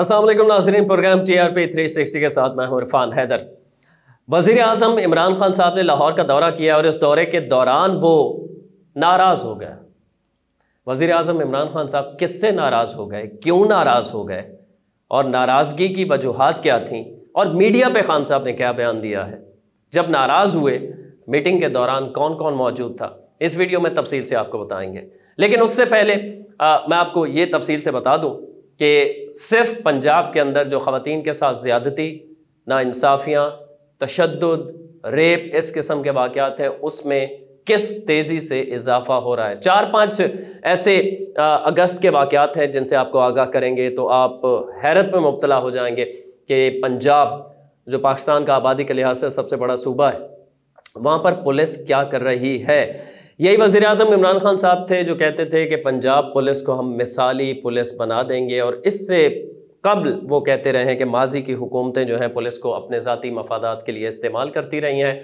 असलम नाजरीन programme T R P three sixty के साथ मैं इरफान हैदर वज़ी अजम इमरान खान साहब ने लाहौर का दौरा किया और इस दौरे के दौरान वो नाराज़ हो गए वज़ी अजम इमरान खान साहब किससे नाराज़ हो गए क्यों नाराज़ हो गए और नाराज़गी की वजूहत क्या थी और मीडिया पर खान साहब ने क्या बयान दिया है जब नाराज़ हुए मीटिंग के दौरान कौन कौन मौजूद था इस वीडियो में तफसील से आपको बताएंगे लेकिन उससे पहले आ, मैं आपको ये तफसील से बता दूँ कि सिर्फ पंजाब के अंदर जो खातन के साथ ज़्यादती नासाफियाँ तशद रेप इस किस्म के वाक़ात हैं उसमें किस तेज़ी से इजाफा हो रहा है चार पाँच ऐसे अगस्त के वाक़ात हैं जिनसे आपको आगाह करेंगे तो आप हैरत में मुबतला हो जाएंगे कि पंजाब जो पाकिस्तान का आबादी के लिहाज से सबसे बड़ा सूबा है वहाँ पर पुलिस क्या कर रही है यही वजीर अजम इमरान खान साहब थे जो कहते थे कि पंजाब पुलिस को हम मिसाली पुलिस बना देंगे और इससे कबल वो कहते रहे हैं कि माजी की हुकूमतें जो हैं पुलिस को अपने ज़ाती मफादात के लिए इस्तेमाल करती रही हैं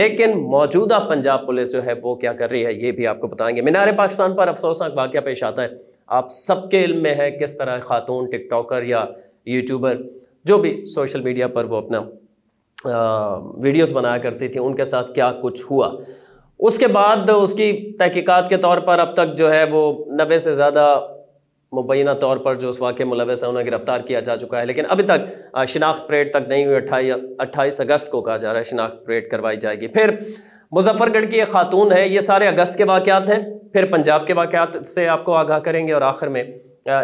लेकिन मौजूदा पंजाब पुलिस जो है वो क्या कर रही है ये भी आपको बताएंगे मीनार पाकिस्तान पर अफसोसनाक वाक्य पेश आता है आप सबके इल्म में है किस तरह खातून टिकटॉकर या यूट्यूबर जो भी सोशल मीडिया पर वो अपना वीडियोस बनाया करती थी उनके साथ क्या कुछ हुआ उसके बाद उसकी तहकीक़ात के तौर पर अब तक जो है वो नबे से ज़्यादा मुबैना तौर पर जो उस वाक़ मुलवस है उन्हें गिरफ़्तार किया जा चुका है लेकिन अभी तक शिनाख्त परेड तक नहीं हुई अट्ठाई अट्ठाईस अगस्त को कहा जा रहा है शिनाख्त परेड करवाई जाएगी फिर मुजफ्फरगढ़ की एक खातून है ये सारे अगस्त के वाक़ात हैं फिर पंजाब के वाक़ात से आपको आगाह करेंगे और आखिर में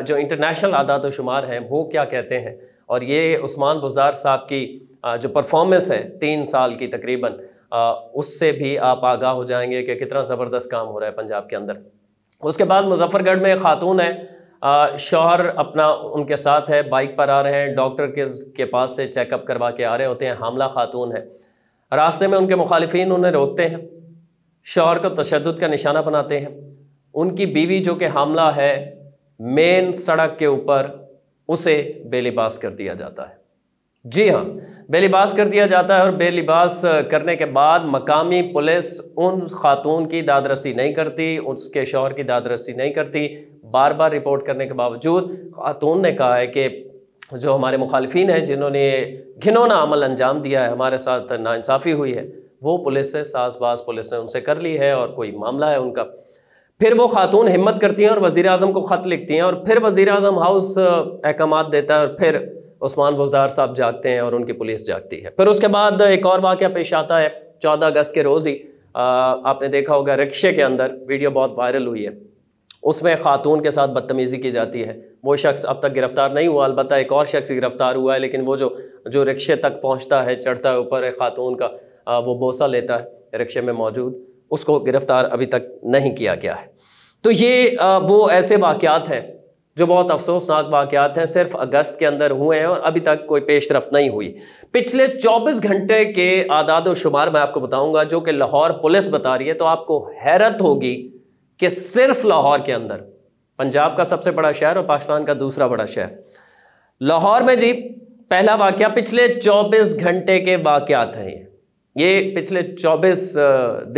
जो इंटरनेशनल आदात शुमार हैं वो क्या कहते हैं और ये उस्मान बुजदार साहब की जो परफॉर्मेंस है तीन साल की तकरीबन उससे भी आप आगाह हो जाएंगे कि कितना ज़बरदस्त काम हो रहा है पंजाब के अंदर उसके बाद मुजफ्फरगढ़ में खातून है शोहर अपना उनके साथ है बाइक पर आ रहे हैं डॉक्टर के के पास से चेकअप करवा के आ रहे होते हैं हमला खातून है रास्ते में उनके मुखालफी उन्हें रोकते हैं शोहर को तशद का निशाना बनाते हैं उनकी बीवी जो कि हमला है मेन सड़क के ऊपर उसे बेलिबास कर दिया जाता है जी हाँ बेलिबास कर दिया जाता है और बेलिबास करने के बाद मकामी पुलिस उन खातून की दादरसी नहीं करती उसके शोहर की दादरसी नहीं करती बार बार रिपोर्ट करने के बावजूद खातून ने कहा है कि जो हमारे मुखालफी हैं जिन्होंने घिनौना अमल अंजाम दिया है हमारे साथ नासाफ़ी हुई है वो पुलिस से बास पुलिस ने उनसे कर ली है और कोई मामला है उनका फिर वो खातून हिम्मत करती हैं और वज़ी अजम को ख़त लिखती हैं और फिर वज़ी अजम हाउस अहकाम देता है और फिर उस्मान बुजदार साहब जागते हैं और उनकी पुलिस जागती है फिर उसके बाद एक और वाक्य पेश आता है चौदह अगस्त के रोज़ ही आपने देखा होगा रिक्शे के अंदर वीडियो बहुत वायरल हुई है उसमें खातून के साथ बदतमीज़ी की जाती है वो शख्स अब तक गिरफ़्तार नहीं हुआ अलबत्त एक और शख्स गिरफ़्तार हुआ है लेकिन वो जो जो रिक्शे तक पहुंचता है चढ़ता है ऊपर खातून का आ, वो बोसा लेता है रिक्शे में मौजूद उसको गिरफ़्तार अभी तक नहीं किया गया है तो ये आ, वो ऐसे वाक़ात हैं जो बहुत अफसोसनाक वाकत हैं सिर्फ अगस्त के अंदर हुए हैं और अभी तक कोई पेशरफ नहीं हुई पिछले 24 घंटे के आदाद शुमार मैं आपको बताऊंगा जो कि लाहौर पुलिस बता रही है तो आपको हैरत होगी कि सिर्फ लाहौर के अंदर पंजाब का सबसे बड़ा शहर और पाकिस्तान का दूसरा बड़ा शहर लाहौर में जी पहला वाक्य पिछले चौबीस घंटे के वाक्यात हैं ये पिछले 24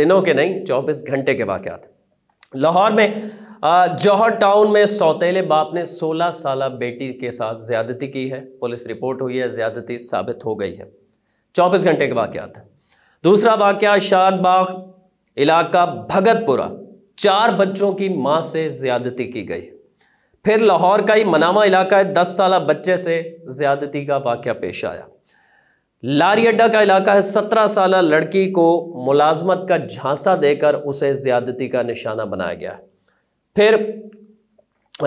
दिनों के नहीं 24 घंटे के वाक्यात लाहौर में जौहर टाउन में सौतेले बाप ने 16 साल बेटी के साथ ज्यादती की है पुलिस रिपोर्ट हुई है ज्यादती साबित हो गई है 24 घंटे के वाक्यात है दूसरा वाक्य शादबाग इलाका भगतपुरा चार बच्चों की मां से ज्यादती की गई फिर लाहौर का ही मनामा इलाका है दस साल बच्चे से ज्यादती का वाक्य पेश आया लारी अड्डा का इलाका है सत्रह साल लड़की को मुलाजमत का झांसा देकर उसे ज्यादती का निशाना बनाया गया है फिर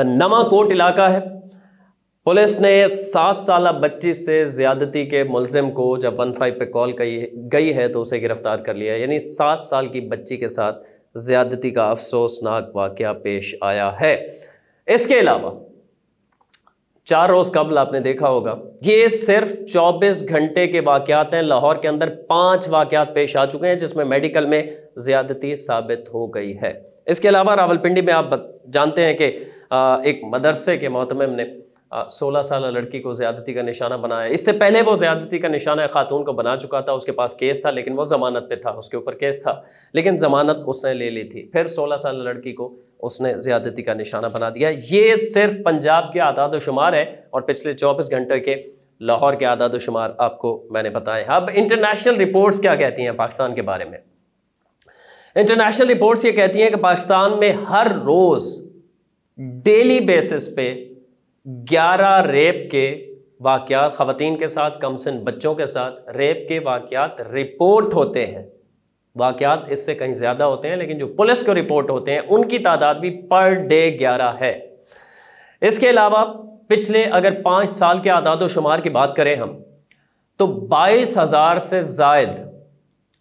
नवाकोट इलाका है पुलिस ने सात साल बच्ची से ज़्यादती के मुलजिम को जब वन फाइव पर कॉल गई है तो उसे गिरफ्तार कर लिया यानी सात साल की बच्ची के साथ ज़्यादती का अफसोसनाक वाक्य पेश आया है इसके अलावा चार रोज़ कबल आपने देखा होगा ये सिर्फ 24 घंटे के वाकयात हैं लाहौर के अंदर पांच वाकयात पेश आ चुके हैं जिसमें मेडिकल में ज़्यादती साबित हो गई है इसके अलावा रावलपिंडी में आप जानते हैं कि एक मदरसे के मोहतम ने सोलह साल लड़की को ज़्यादती का निशाना बनाया इससे पहले वो ज़्यादती का निशाना खातून को बना चुका था उसके पास केस था लेकिन वो ज़मानत पे था उसके ऊपर केस था लेकिन ज़मानत उसने ले ली थी फिर सोलह साल लड़की को उसने ज़्यादती का निशाना बना दिया ये सिर्फ पंजाब के आदाद शुमार है और पिछले चौबीस घंटे के लाहौर के आदाद शुमार आपको मैंने बताए अब इंटरनेशनल रिपोर्ट्स क्या कहती हैं पाकिस्तान के बारे में इंटरनेशनल रिपोर्ट्स ये कहती हैं कि पाकिस्तान में हर रोज़ डेली बेसिस पे 11 रेप के वाक़ ख़वान के साथ कम सिन बच्चों के साथ रेप के वाकत रिपोर्ट होते हैं वाकत इससे कहीं ज़्यादा होते हैं लेकिन जो पुलिस को रिपोर्ट होते हैं उनकी तादाद भी पर डे 11 है इसके अलावा पिछले अगर पाँच साल के आदाद शुमार की बात करें हम तो बाईस हज़ार से जायद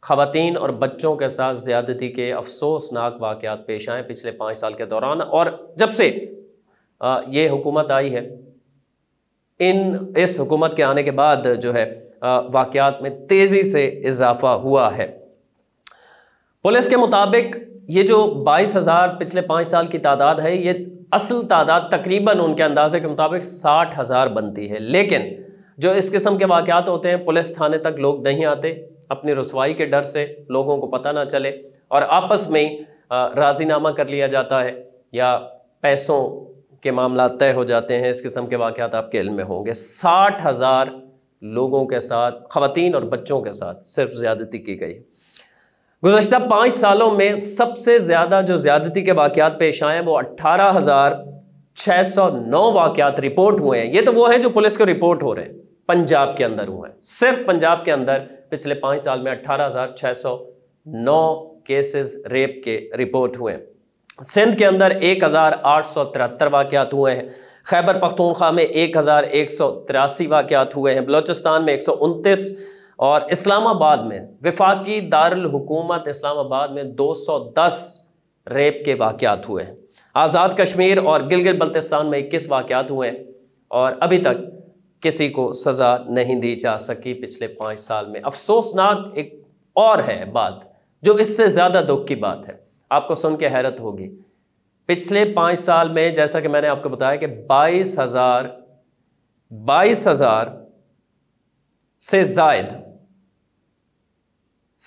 खातन और बच्चों के साथ ज़्यादती के अफसोसनाक वाक़ पेश आए पिछले पाँच साल के दौरान और जब से ये हुकूमत आई है इन इस हुकूमत के आने के बाद जो है वाक़ात में तेज़ी से इजाफा हुआ है पुलिस के मुताबिक ये जो बाईस हज़ार पिछले पाँच साल की तादाद है ये असल तादाद तकरीबन उनके अंदाजे के मुताबिक साठ हज़ार बनती है लेकिन जो इस किस्म के वाकत होते हैं पुलिस थाने तक लोग नहीं आते अपनी रसवाई के डर से लोगों को पता ना चले और आपस में ही राजीनामा कर लिया जाता है या पैसों के मामला तय हो जाते हैं इस किस्म के वाक़ आपके इल्म में होंगे साठ हज़ार लोगों के साथ ख़वान और बच्चों के साथ सिर्फ ज़्यादती की गई गुजशत पाँच सालों में सबसे ज़्यादा जो ज़्यादती के वाक़ पेश आए हैं वो अट्ठारह हज़ार छः सौ नौ वाक़ रिपोर्ट हुए हैं ये तो वो हैं जो पुलिस को रिपोर्ट हो रहे हैं पंजाब के अंदर हुए हैं सिर्फ पंजाब के अंदर पिछले पाँच साल में 18,609 केसेस रेप के रिपोर्ट हुए सिंध के अंदर एक हज़ार आठ सौ तिहत्तर वाक़ात हुए हैं खैबर पख्तूनख्वा में एक हज़ार एक सौ तिरासी वाक़ात हुए हैं बलोचिस्तान में एक सौ उनतीस और इस्लामाबाद में विफाकी दारकूमत इस्लामाबाद में दो सौ दस रेप के वाक़ात हुए हैं आज़ाद कश्मीर और गिलगित बल्तिस्तान में इक्कीस वाक़ात हुए हैं और अभी तक किसी को सज़ा नहीं दी जा सकी पिछले पाँच साल में अफसोसनाक एक और है बात जो इससे ज़्यादा दुख की बात है आपको सुन के हैरत होगी पिछले पाँच साल में जैसा कि मैंने आपको बताया कि बाईस हज़ार बाईस हज़ार से जायद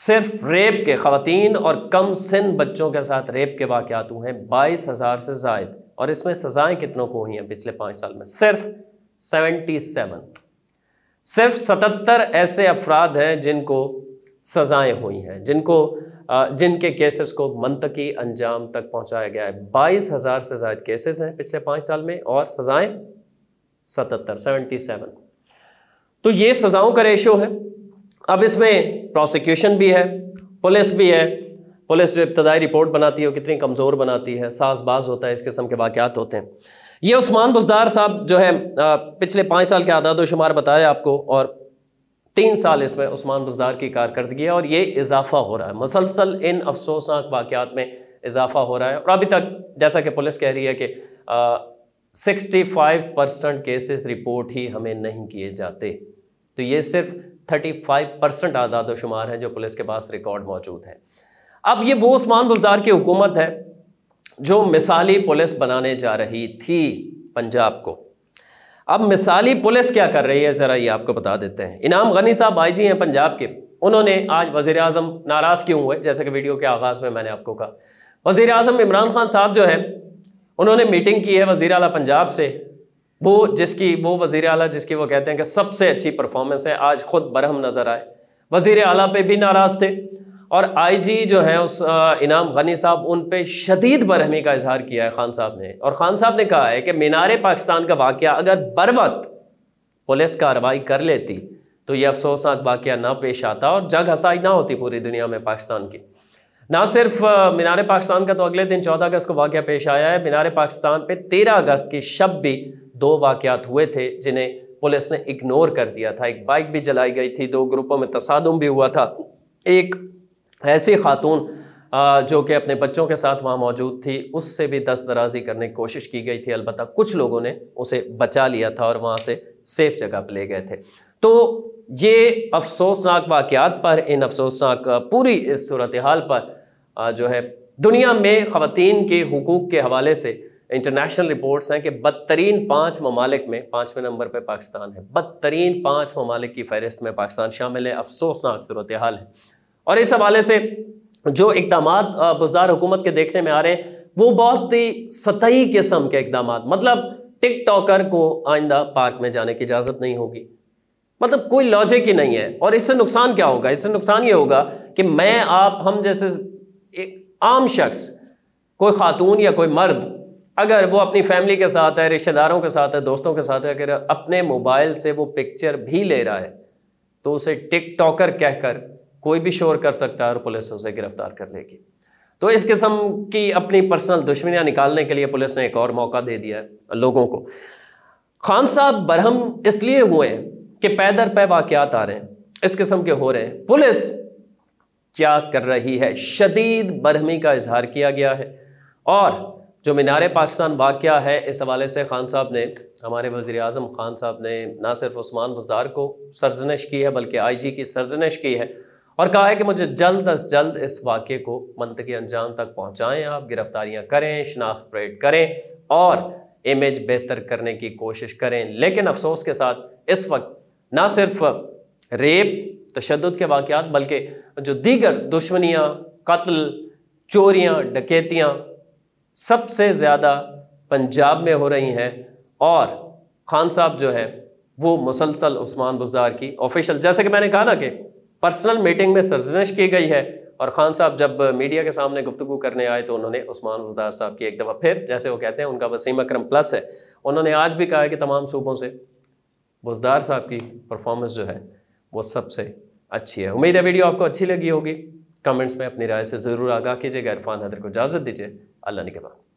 सिर्फ रेप के खातन और कम सिन बच्चों के साथ रेप के वाक़ात हुए हैं बाईस हज़ार से जायद और इसमें सज़ाएं कितनों को हुई हैं पिछले पाँच साल में सिर्फ सेवेंटी सेवन सिर्फ सतहत्तर ऐसे अफराद हैं जिनको सज़ाएं हुई हैं जिनको जिनके केसेस को मंतकी अंजाम तक पहुंचाया गया है बाईस हज़ार से ज्यादा केसेस हैं पिछले पांच साल में और सज़ाएं सतहत्तर सेवेंटी सेवन तो ये सज़ाओं का रेशो है अब इसमें प्रोसिक्यूशन भी है पुलिस भी है पुलिस जो इब्तदाई रिपोर्ट बनाती है वो कितनी कमज़ोर बनाती है साजबाज होता है इस किस्म के वाक़ात होते हैं ये उस्मान बुजदार साहब जो है पिछले पाँच साल के आदाद शुमार बताए आपको और तीन साल इसमें उस्मान बुजदार की कारकर्दगी है और ये इजाफा हो रहा है मुसलसल इन अफसोसनाक वाक़ात में इजाफा हो रहा है और अभी तक जैसा कि पुलिस कह रही है कि sixty five percent cases report ही हमें नहीं किए जाते तो ये सिर्फ थर्टी फाइव परसेंट आदाद शुमार हैं जो पुलिस के पास रिकॉर्ड मौजूद है अब ये वो उस्मान बुजदार की हुकूमत है जो मिसाली पुलिस बनाने जा रही थी पंजाब को अब मिसाली पुलिस क्या कर रही है ज़रा ये आपको बता देते हैं इनाम गनी साहब भाई जी हैं पंजाब के उन्होंने आज वज़ी अजम नाराज़ क्यों हुए जैसे कि वीडियो के आगाज़ में मैंने आपको कहा वज़ी अजम इमरान खान साहब जो हैं उन्होंने मीटिंग की है वज़ी अला पंजाब से वो जिसकी वो वज़ी अला जिसकी वो कहते हैं कि सबसे अच्छी परफॉर्मेंस है आज खुद बरहम नज़र आए वज़ी अला पे भी नाराज़ थे और आईजी जो है उस इनाम गनी साहब उन पे शदीद बरहमी का इजहार किया है खान साहब ने और खान साहब ने कहा है कि मीनार पाकिस्तान का वाक़ अगर बर वक्त पुलिस कार्रवाई कर लेती तो ये अफसोसनाक वाक़ ना पेश आता और जग हसाई ना होती पूरी दुनिया में पाकिस्तान की ना सिर्फ मीनार पाकिस्तान का तो अगले दिन चौदह अगस्त को वाक़ पेश आया है मीनार पाकिस्तान पर तेरह अगस्त की शब भी दो वाक़ात हुए थे जिन्हें पुलिस ने इग्नोर कर दिया था एक बाइक भी जलाई गई थी दो ग्रुपों में तसादम भी हुआ था एक ऐसी खातून जो कि अपने बच्चों के साथ वहाँ मौजूद थी उससे भी दस दराजी करने की कोशिश की गई थी अलबत् कुछ लोगों ने उसे बचा लिया था और वहाँ से सेफ जगह पर ले गए थे तो ये अफसोसनाक वाक़ात पर इन अफसोसनाक पूरी इस सूरत हाल पर जो है दुनिया में ख़वान के हकूक़ के हवाले से इंटरनेशनल रिपोर्ट्स हैं कि बदतरीन पाँच ममालिक में पाँचवें नंबर पर पाकिस्तान है बदतरीन पाँच ममालिक की फहरिस्त में पाकिस्तान शामिल है अफसोसनाक सूरत हाल है और इस हवाले से जो इकदाम बुजदार हुकूमत के देखने में आ रहे हैं वो बहुत ही सतही किस्म के इकदाम मतलब टिक टॉकर को आइंदा पार्क में जाने की इजाज़त नहीं होगी मतलब कोई लॉजिक ही नहीं है और इससे नुकसान क्या होगा इससे नुकसान ये होगा कि मैं आप हम जैसे एक आम शख्स कोई खातून या कोई मर्द अगर वो अपनी फैमिली के साथ है रिश्तेदारों के साथ है दोस्तों के साथ है अगर अपने मोबाइल से वो पिक्चर भी ले रहा है तो उसे टिक टॉकर कहकर कोई भी शोर कर सकता है और पुलिस उसे गिरफ्तार कर लेगी तो इस किस्म की अपनी पर्सनल दुश्मनियाँ निकालने के लिए पुलिस ने एक और मौका दे दिया है लोगों को खान साहब बरहम इसलिए हुए कि पैदर पे वाक़ात आ रहे हैं इस किस्म के हो रहे हैं पुलिस क्या कर रही है शदीद बरहमी का इजहार किया गया है और जो मीनार पाकिस्तान वाक़ है इस हवाले से खान साहब ने हमारे वजी अजम खान साहब ने ना सिर्फ उस्मान बजदार को सरजनश की है बल्कि आई जी की सरजनश की है और कहा है कि मुझे जल्द अज जल्द इस वाक्य को मंत के अंजाम तक पहुंचाएं आप गिरफ्तारियां करें शनाख्त परेड करें और इमेज बेहतर करने की कोशिश करें लेकिन अफसोस के साथ इस वक्त ना सिर्फ रेप तशद के वाक़ात बल्कि जो दीगर दुश्मनियाँ कत्ल चोरियाँ डकैतियाँ सबसे ज़्यादा पंजाब में हो रही हैं और खान साहब जो है वो मुसलसल उस्मान बुजदार की ऑफिशियल जैसे कि मैंने कहा ना कि पर्सनल मीटिंग में सर्जनश की गई है और खान साहब जब मीडिया के सामने गुफ्तु करने आए तो उन्होंने उस्मान उजदार साहब की एक दफ़ा फिर जैसे वो कहते हैं उनका वसीम अक्रम प्लस है उन्होंने आज भी कहा है कि तमाम सूबों से बुजदार साहब की परफॉर्मेंस जो है वो सबसे अच्छी है उम्मीद है वीडियो आपको अच्छी लगी होगी कमेंट्स में अपनी राय से ज़रूर आगाह कीजिएगा इरफान हदर को इजाज़त दीजिए अल्लाह ने के बाद